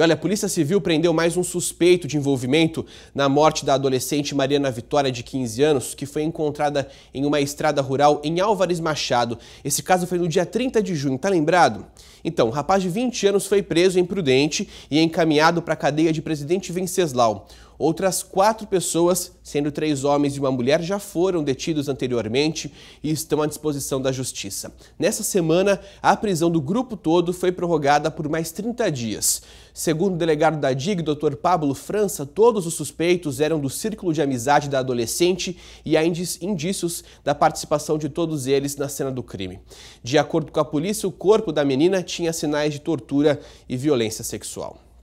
E olha, a Polícia Civil prendeu mais um suspeito de envolvimento na morte da adolescente Mariana Vitória, de 15 anos, que foi encontrada em uma estrada rural em Álvares Machado. Esse caso foi no dia 30 de junho, tá lembrado? Então, o rapaz de 20 anos foi preso em Prudente e encaminhado para a cadeia de Presidente Venceslau. Outras quatro pessoas, sendo três homens e uma mulher, já foram detidos anteriormente e estão à disposição da Justiça. Nessa semana, a prisão do grupo todo foi prorrogada por mais 30 dias. Segundo o delegado da DIG, Dr. Pablo França, todos os suspeitos eram do círculo de amizade da adolescente e há indícios da participação de todos eles na cena do crime. De acordo com a polícia, o corpo da menina tinha sinais de tortura e violência sexual.